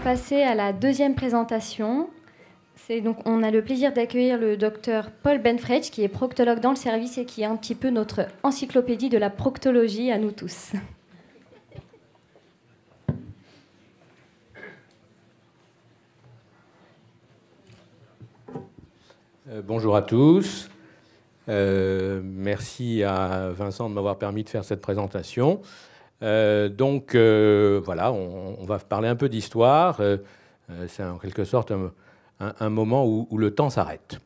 passer à la deuxième présentation. Donc, on a le plaisir d'accueillir le docteur Paul Benfredge, qui est proctologue dans le service et qui est un petit peu notre encyclopédie de la proctologie à nous tous. Euh, bonjour à tous. Euh, merci à Vincent de m'avoir permis de faire cette présentation. Euh, donc euh, voilà, on, va parler un peu d'histoire. Euh, c'est en quelque sorte un, moment où, le temps s'arrête.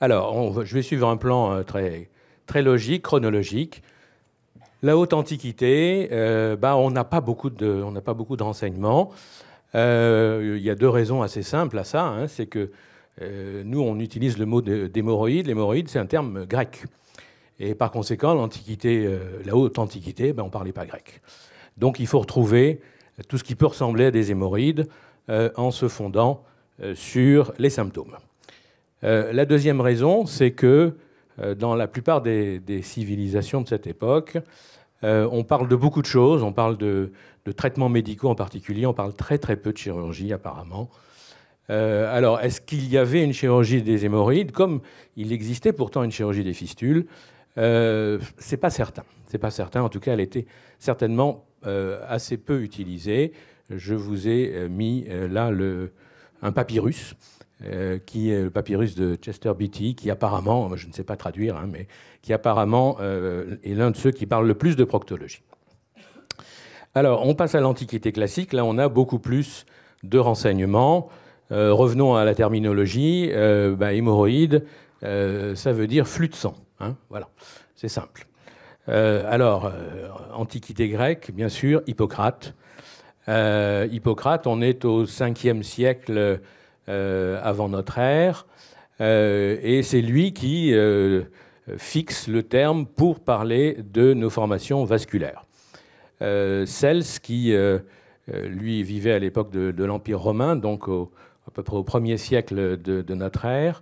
Alors, je vais suivre un plan très, très logique, chronologique. La haute antiquité, bah, on n'a pas beaucoup de, on n'a pas beaucoup de renseignements. Il y a deux raisons assez simples à ça. Hein. c'est que nous, on utilise le mot d'hémorroïde. L'hémorroïde, c'est un terme grec. Et par conséquent, l'Antiquité, euh, la haute Antiquité, ben, on ne parlait pas grec. Donc il faut retrouver tout ce qui peut ressembler à des hémorroïdes euh, en se fondant euh, sur les symptômes. la deuxième raison, c'est que dans la plupart des, civilisations de cette époque, on parle de beaucoup de choses, on parle de, de, traitements médicaux en particulier, on parle très très peu de chirurgie apparemment. alors, est-ce qu'il y avait une chirurgie des hémorroïdes Comme il existait pourtant une chirurgie des fistules, euh, c'est pas certain. C'est pas certain. En tout cas, elle était certainement euh, assez peu utilisée. Je vous ai euh, mis là le, un papyrus, qui est le papyrus de Chester Beatty, qui apparemment, je ne sais pas traduire, hein, mais qui apparemment est l'un de ceux qui parle le plus de proctologie. Alors, on passe à l'Antiquité classique. Là, on a beaucoup plus de renseignements. revenons à la terminologie. Bah, hémorroïde, ça veut dire flux de sang. Hein, voilà, c'est simple. Euh, alors, euh, antiquité grecque, bien sûr, Hippocrate. Euh, Hippocrate, on est au 5e siècle avant notre ère, et c'est lui qui fixe le terme pour parler de nos formations vasculaires. Cels, qui, lui, vivait à l'époque de, l'Empire romain, donc à peu près au 1 siècle de notre ère,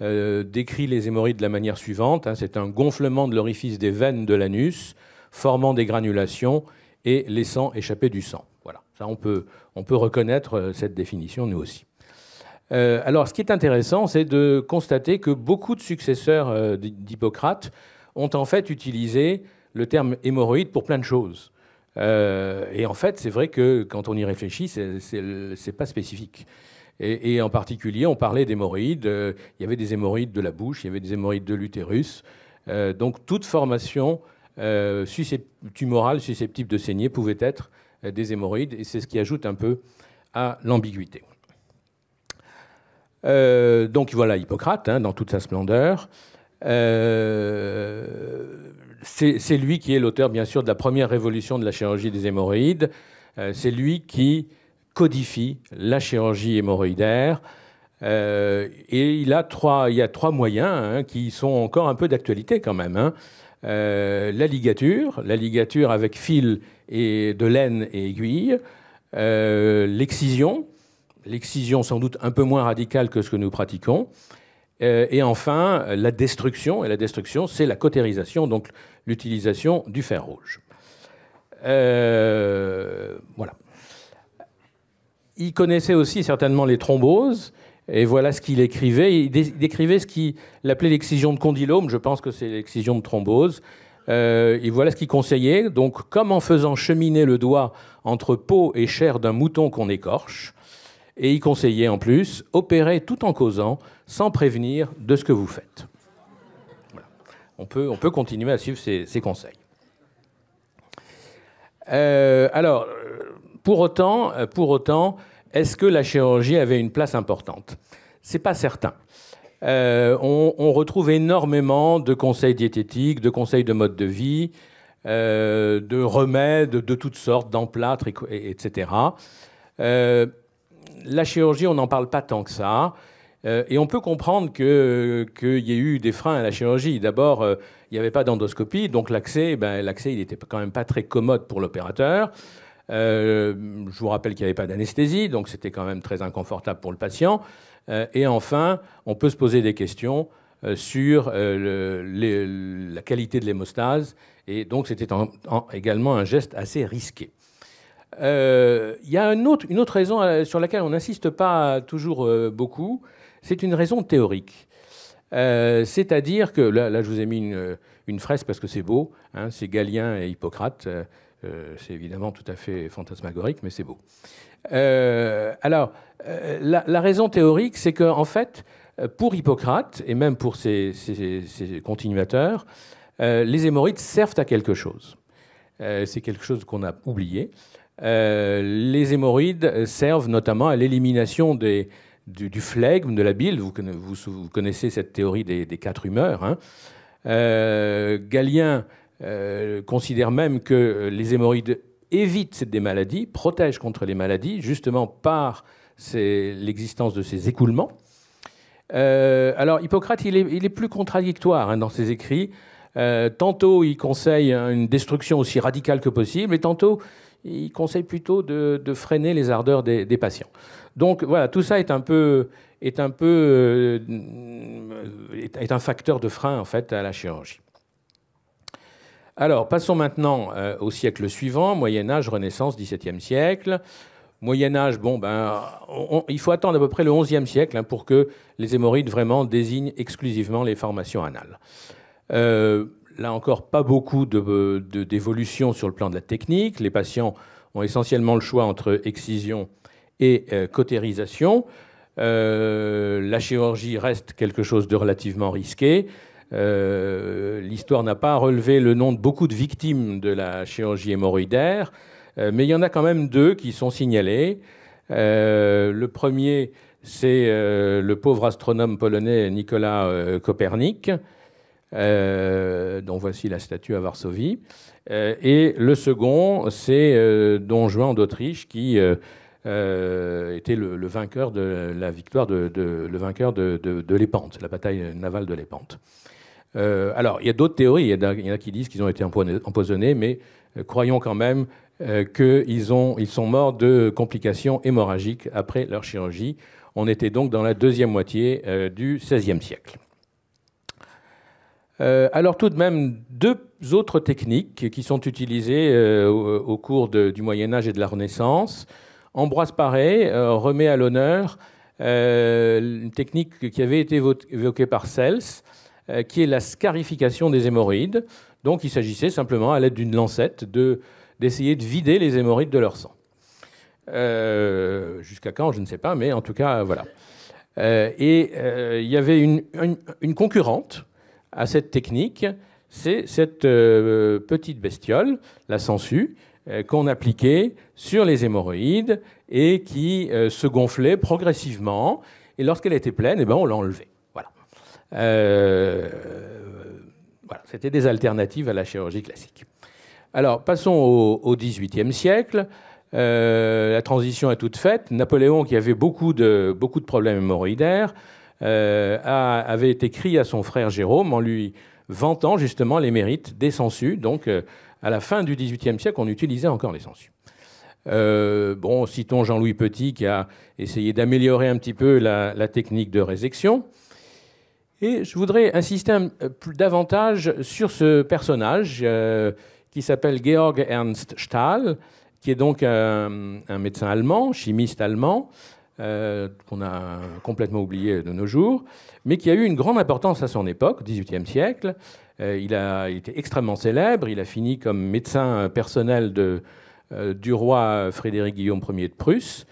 euh, décrit les hémorroïdes de la manière suivante. Hein. c'est un gonflement de l'orifice des veines de l'anus, formant des granulations et laissant échapper du sang. Voilà, ça on peut, reconnaître euh, cette définition nous aussi. Euh, alors ce qui est intéressant, c'est de constater que beaucoup de successeurs d'Hippocrate ont en fait utilisé le terme hémorroïde pour plein de choses. et en fait, c'est vrai que quand on y réfléchit, n'est pas spécifique. Et, en particulier, on parlait d'hémorroïdes. Euh, il y avait des hémorroïdes de la bouche, il y avait des hémorroïdes de l'utérus. Euh, donc toute formation euh, tumorale susceptible de saigner pouvait être des hémorroïdes, et c'est ce qui ajoute un peu à l'ambiguïté. donc voilà Hippocrate hein, dans toute sa splendeur. c'est lui qui est l'auteur, bien sûr, de la première révolution de la chirurgie des hémorroïdes. c'est lui qui codifie la chirurgie hémorroïdaire. Euh, et il, a trois, il y a trois moyens hein, qui sont encore un peu d'actualité quand même. Hein. Euh, la ligature, la ligature avec fil et de laine et aiguille, euh, l'excision, l'excision sans doute un peu moins radicale que ce que nous pratiquons, et enfin la destruction, et la destruction c'est la cotérisation, donc l'utilisation du fer rouge. voilà il connaissait aussi certainement les thromboses, et voilà ce qu'il écrivait. Il décrivait ce qu'il appelait l'excision de condylome, je pense que c'est l'excision de thrombose. Euh, et voilà ce qu'il conseillait. Donc, comme en faisant cheminer le doigt entre peau et chair d'un mouton qu'on écorche, et il conseillait en plus, opérer tout en causant, sans prévenir de ce que vous faites. On, peut, on peut continuer à suivre ces, conseils. Euh, alors, euh, pour autant, euh, pour autant est-ce que la chirurgie avait une place importante C'est pas certain. Euh, on, retrouve énormément de conseils diététiques, de conseils de mode de vie, euh, de remèdes de toutes sortes, d'emplâtres, etc. la chirurgie, on n'en parle pas tant que ça. et on peut comprendre qu'il y ait eu des freins à la chirurgie. D'abord, il n'y avait pas d'endoscopie, donc l'accès, ben, l'accès, il n'était quand même pas très commode pour l'opérateur. Euh, je vous rappelle qu'il n'y avait pas d'anesthésie, donc c'était quand même très inconfortable pour le patient. Euh, et enfin, on peut se poser des questions euh, sur la qualité de l'hémostase, et donc c'était également un geste assez risqué. Il y a une autre, raison sur laquelle on n'insiste pas toujours beaucoup, c'est une raison théorique. c'est-à-dire que là, je vous ai mis une, fraise parce que c'est beau, hein, c'est Galien et Hippocrate. Euh, c'est évidemment tout à fait fantasmagorique, mais c'est beau. Euh, alors, euh, la, raison théorique, c'est qu'en en fait, pour Hippocrate, et même pour ses, continuateurs, les hémorroïdes servent à quelque chose. c'est quelque chose qu'on a oublié. les hémorroïdes servent notamment à l'élimination du, du, flegme, de la bile. Vous, connaissez cette théorie des, quatre humeurs. Hein. Galien euh, considère même que euh, les hémorroïdes évitent des maladies, protègent contre les maladies, justement par l'existence de ces écoulements. Euh, alors Hippocrate, il est, plus contradictoire hein, dans ses écrits. tantôt, il conseille une destruction aussi radicale que possible, et tantôt, il conseille plutôt de, freiner les ardeurs des, patients. Donc voilà, tout ça est un peu est un peu est un facteur de frein en fait à la chirurgie. Alors, passons maintenant euh, au siècle suivant, Moyen Âge, Renaissance, XVIIe siècle. Moyen Âge, bon, ben, il faut attendre à peu près le XIe siècle hein, pour que les hémorroïdes vraiment désignent exclusivement les formations anales. Euh, là encore, pas beaucoup d'évolution sur le plan de la technique. Les patients ont essentiellement le choix entre excision et euh, cautérisation. Euh, la chirurgie reste quelque chose de relativement risqué. Euh, l'histoire n'a pas relevé le nom de beaucoup de victimes de la chirurgie hémorroïdaire, euh, mais il y en a quand même deux qui sont signalés. Euh, le premier, c'est le pauvre astronome polonais Nicolas Copernic, dont voici la statue à Varsovie. et le second, c'est Don Juan d'Autriche qui... était le, vainqueur de la victoire de, de l'Épante, la bataille navale de l'Épante. Euh, alors, il y a d'autres théories. Il y, en a, qui disent qu'ils ont été empoisonnés, mais euh, croyons quand même euh, qu'ils sont morts de complications hémorragiques après leur chirurgie. On était donc dans la deuxième moitié du XVIe siècle. alors, tout de même, deux autres techniques qui sont utilisées au, cours du Moyen Âge et de la Renaissance. Ambroise Paré remet à l'honneur une technique qui avait été évoquée par Cels, euh, qui est la scarification des hémorroïdes. Donc il s'agissait simplement, à l'aide d'une lancette, d'essayer de, vider les hémorroïdes de leur sang. Euh, jusqu'à quand, je ne sais pas, mais en tout cas, voilà. Euh, et il y avait une, concurrente à cette technique, c'est cette petite bestiole, la sangsue, qu'on appliquait sur les hémorroïdes et qui se gonflait progressivement. Et lorsqu'elle était pleine, eh ben, on l'enlevait. Euh, c'était des alternatives à la chirurgie classique. Alors, passons au XVIIIe siècle. Euh, la transition est toute faite. Napoléon, qui avait beaucoup de, beaucoup de problèmes hémorroïdaires, euh, avait écrit à son frère Jérôme en lui vantant justement les mérites des sangsues. Donc, à la fin du XVIIIe siècle, on utilisait encore les sangsues. bon, citons Jean-Louis Petit qui a essayé d'améliorer un petit peu la technique de résection. Et je voudrais insister un, euh, plus, davantage sur ce personnage euh, qui s'appelle Georg Ernst Stahl, qui est donc un, médecin allemand, chimiste allemand, euh, qu'on a complètement oublié de nos jours, mais qui a eu une grande importance à son époque, au XVIIIe siècle. il a été extrêmement célèbre, il a fini comme médecin personnel de, du roi Frédéric Guillaume Ier de Prusse,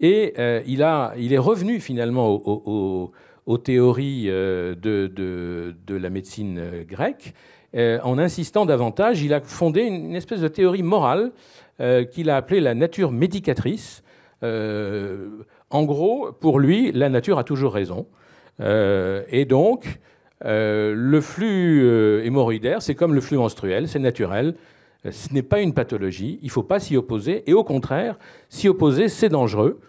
et il, a, il est revenu finalement au aux théories euh, de, la médecine euh, grecque. Euh, en insistant davantage, il a fondé une espèce de théorie morale qu'il a appelée la nature médicatrice. En gros, pour lui, la nature a toujours raison. Et donc, le flux hémorroïdaire, c'est comme le flux menstruel, c'est naturel, ce n'est pas une pathologie, il ne faut pas s'y opposer, et au contraire, s'y opposer, c'est dangereux,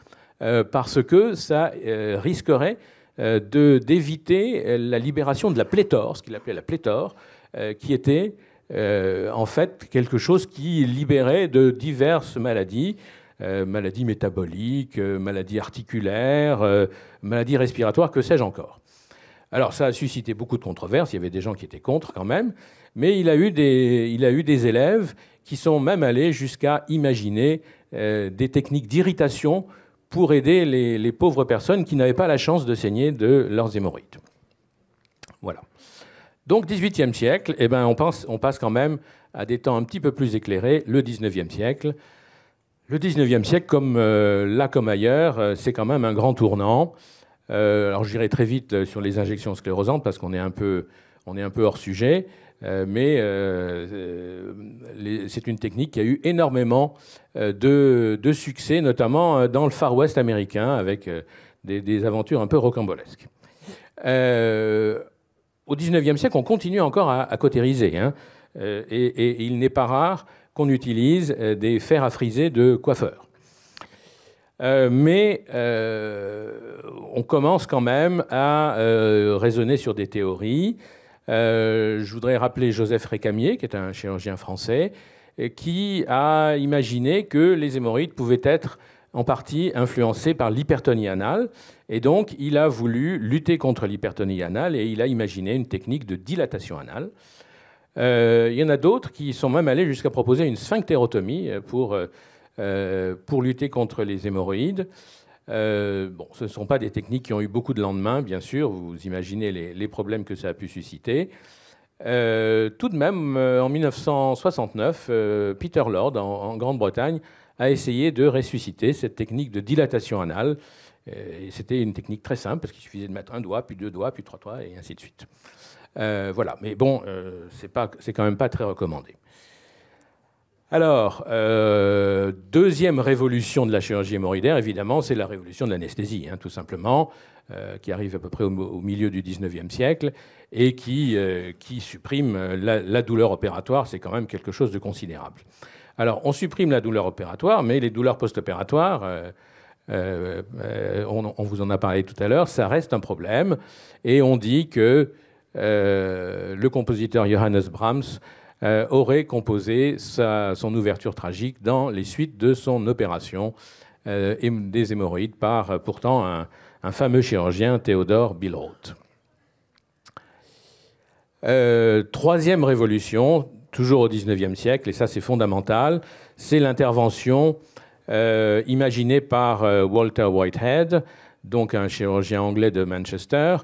parce que ça risquerait euh, d'éviter euh, la libération de la pléthore, ce qu'il appelait la pléthore, euh, qui était en fait quelque chose qui libérait de diverses maladies, maladies métaboliques, maladies articulaires, maladies respiratoires, que sais-je encore. Alors ça a suscité beaucoup de controverses, il y avait des gens qui étaient contre quand même, mais il a eu des, il a eu des élèves qui sont même allés jusqu'à imaginer des techniques d'irritation pour aider les, pauvres personnes qui n'avaient pas la chance de saigner de leurs hémorroïdes. Voilà. Donc, 18e siècle, eh ben, on, passe quand même à des temps un petit peu plus éclairés, le 19e siècle. Le 19e siècle, comme euh, là comme ailleurs, euh, c'est quand même un grand tournant. Euh, alors j'irai très vite sur les injections sclérosantes parce qu'on est, un peu, on est un peu hors sujet. Euh, mais euh, euh, c'est une technique qui a eu énormément de, succès, notamment dans le Far West américain, avec des, aventures un peu rocambolesques. au XIXe siècle, on continue encore à, à cautériser, hein. et, il n'est pas rare qu'on utilise des fers à friser de coiffeurs. mais on commence quand même à raisonner sur des théories. Euh, je voudrais rappeler Joseph Récamier, qui est un chirurgien français, euh, qui a imaginé que les hémorroïdes pouvaient être en partie influencées par l'hypertonie anale. Et donc, il a voulu lutter contre l'hypertonie anale et il a imaginé une technique de dilatation anale. Euh, il y en a d'autres qui sont même allés jusqu'à proposer une sphinctérotomie pour, pour lutter contre les hémorroïdes. Euh, bon, ce ne sont pas des techniques qui ont eu beaucoup de lendemain, bien sûr. Vous imaginez les, problèmes que ça a pu susciter. Euh, tout de même, euh, en 1969, Peter Lord, en, Grande-Bretagne, a essayé de ressusciter cette technique de dilatation anale. C'était une technique très simple, parce qu'il suffisait de mettre un doigt, puis deux doigts, puis trois doigts, et ainsi de suite. voilà, mais bon, c'est quand même pas très recommandé. Alors, euh, deuxième révolution de la chirurgie hémorroïdaire, évidemment, c'est la révolution de l'anesthésie, hein, tout simplement, euh, qui arrive à peu près au, milieu du 19e siècle et qui, euh, supprime la, douleur opératoire. C'est quand même quelque chose de considérable. Alors, on supprime la douleur opératoire, mais les douleurs post-opératoires, on, vous en a parlé tout à l'heure, ça reste un problème. Et on dit que le compositeur Johannes Brahms euh, aurait composé sa, son ouverture tragique dans les suites de son opération euh, des hémorroïdes par euh, pourtant un, fameux chirurgien, Théodore Billroth. troisième révolution, toujours au XIXe siècle, et ça c'est fondamental, c'est l'intervention imaginée par Walter Whitehead, donc un chirurgien anglais de Manchester.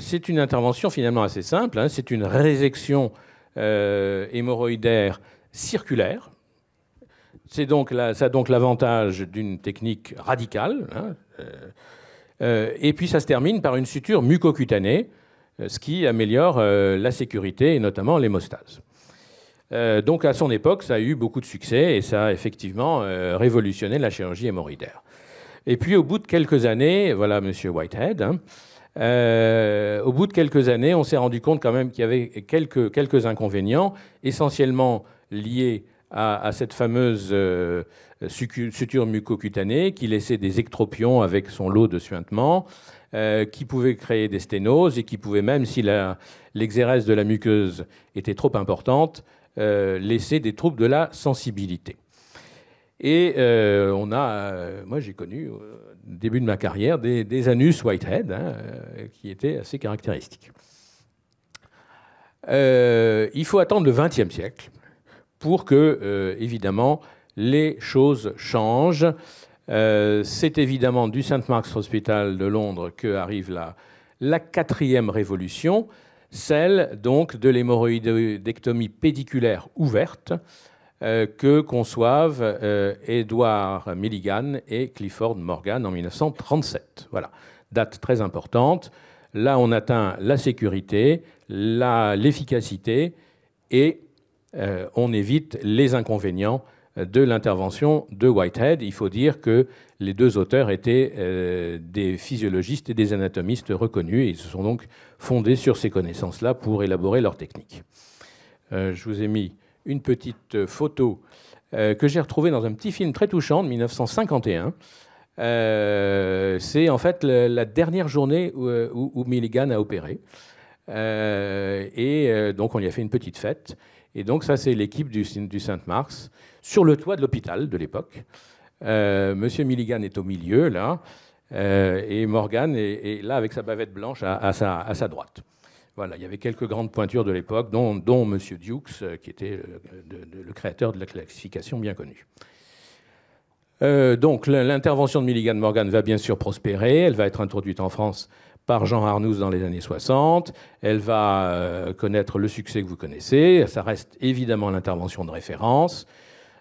c'est une intervention finalement assez simple, hein, c'est une résection euh, hémorroïdaire circulaire. C'est donc ça a donc l'avantage d'une technique radicale. Hein, euh, euh, et puis ça se termine par une suture mucocutanée, ce qui améliore la sécurité et notamment l'hémostase. donc à son époque, ça a eu beaucoup de succès et ça a effectivement révolutionné la chirurgie hémorroïdaire. Et puis au bout de quelques années, voilà M. Whitehead, hein, euh, au bout de quelques années, on s'est rendu compte quand même qu'il y avait quelques, inconvénients, essentiellement liés à, cette fameuse euh, suture suture mucocutanée qui laissait des ectropions avec son lot de suintement, euh, qui pouvait créer des sténoses et qui pouvait même, si l'exérèse de la muqueuse était trop importante, laisser des troubles de la sensibilité. Et euh, on a, euh, moi j'ai connu au euh, début de ma carrière des, anus Whitehead hein, qui étaient assez caractéristiques. il faut attendre le XXe siècle pour que, évidemment, les choses changent. C'est évidemment du St. Mark's Hospital de Londres que arrive la, la quatrième révolution, celle donc de l'hémorroïdectomie pédiculaire ouverte. Euh, que conçoivent euh, Edward Milligan et Clifford Morgan en 1937. Voilà, date très importante. Là, on atteint la sécurité, l'efficacité et euh, on évite les inconvénients de l'intervention de Whitehead. Il faut dire que les deux auteurs étaient des physiologistes et des anatomistes reconnus et ils se sont donc fondés sur ces connaissances-là pour élaborer leur technique. je vous ai mis une petite euh, photo euh, que j'ai retrouvée dans un petit film très touchant de 1951. Euh, c'est en fait la dernière journée où, Milligan a opéré. et donc on y a fait une petite fête. Et donc ça, c'est l'équipe du, du Sainte-Mars sur le toit de l'hôpital de l'époque. Monsieur Milligan est au milieu, là, et Morgan est, là avec sa bavette blanche à sa droite. Voilà, il y avait quelques grandes pointures de l'époque, dont, M. Dukes, euh, qui était euh, le, créateur de la classification bien connue. Euh, donc l'intervention de Milligan Morgan va bien sûr prospérer, elle va être introduite en France par Jean Arnous dans les années 60, elle va connaître le succès que vous connaissez, ça reste évidemment l'intervention de référence.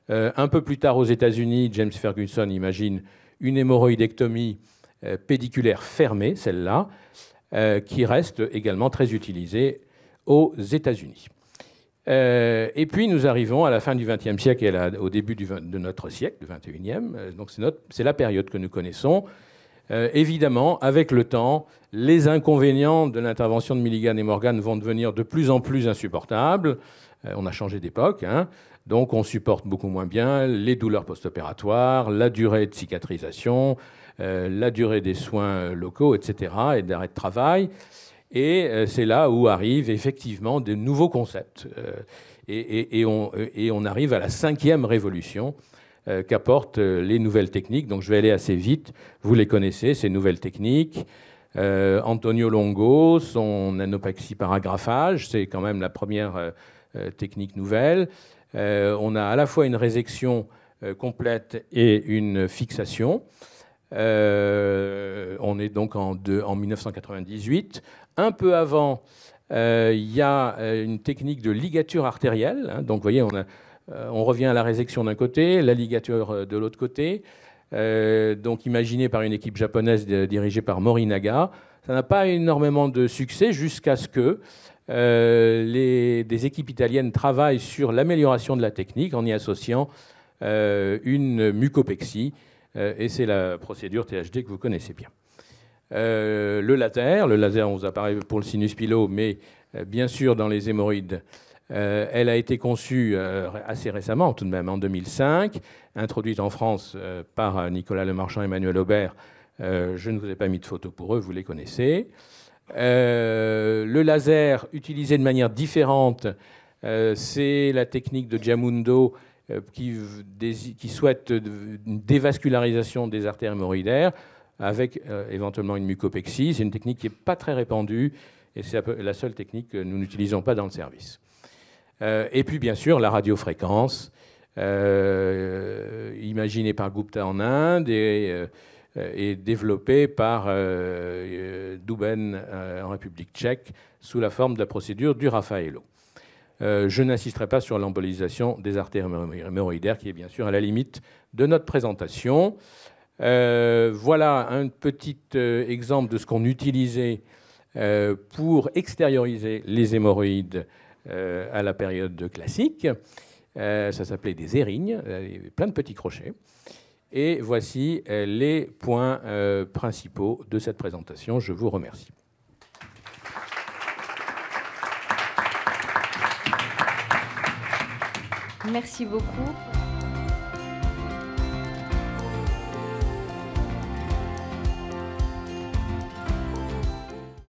un peu plus tard aux États-Unis, James Ferguson imagine une hémorroïdectomie pédiculaire fermée, celle-là, euh, qui reste également très utilisé aux États-Unis. Euh, et puis nous arrivons à la fin du XXe siècle et au début de notre siècle, le XXIe. Euh, donc c'est la période que nous connaissons. évidemment, avec le temps, les inconvénients de l'intervention de Milligan et Morgan vont devenir de plus en plus insupportables. on a changé d'époque, hein. donc on supporte beaucoup moins bien les douleurs post-opératoires, la durée de cicatrisation, euh, la durée des soins locaux, etc., et d'arrêt de travail. Et euh, c'est là où arrivent effectivement de nouveaux concepts. Euh, et, on, arrive à la cinquième révolution qu'apportent les nouvelles techniques. Donc je vais aller assez vite. Vous les connaissez, ces nouvelles techniques. Antonio Longo, son anopaxie paragraphage, c'est quand même la première technique nouvelle. on a à la fois une résection complète et une fixation. Euh, on est donc en, 1998. Un peu avant, euh, il y a euh, une technique de ligature artérielle. Hein. donc, vous voyez, on, revient à la résection d'un côté, la ligature de l'autre côté. donc, imaginée par une équipe japonaise dirigée par Morinaga. Ça n'a pas énormément de succès jusqu'à ce que les, des équipes italiennes travaillent sur l'amélioration de la technique en y associant une mucopexie euh, et c'est la procédure THD que vous connaissez bien. Euh, le laser, le laser on vous apparaît pour le sinus pilo, mais euh, bien sûr dans les hémorroïdes. elle a été conçue assez récemment, tout de même, en 2005, introduite en France par Nicolas Lemarchand et Emmanuel Aubert. je ne vous ai pas mis de photos pour eux, vous les connaissez. le laser utilisé de manière différente, c'est la technique de Jamundo euh, qui, qui souhaitent une dévascularisation des artères hémorroïdaires avec euh, éventuellement une mucopexie. C'est une technique qui n'est pas très répandue et c'est la seule technique que nous n'utilisons pas dans le service. Euh, et puis bien sûr la radiofréquence, imaginée par Gupta en Inde et, et développée par Duben en République tchèque sous la forme de la procédure du Raffaello. Euh, je n'insisterai pas sur l'embolisation des artères hémorroïdaires, qui est bien sûr à la limite de notre présentation. Euh, voilà un petit euh, exemple de ce qu'on utilisait pour extérioriser les hémorroïdes à la période classique. ça s'appelait des érignes, plein de petits crochets. Et voici les points principaux de cette présentation. Je vous remercie. Merci beaucoup.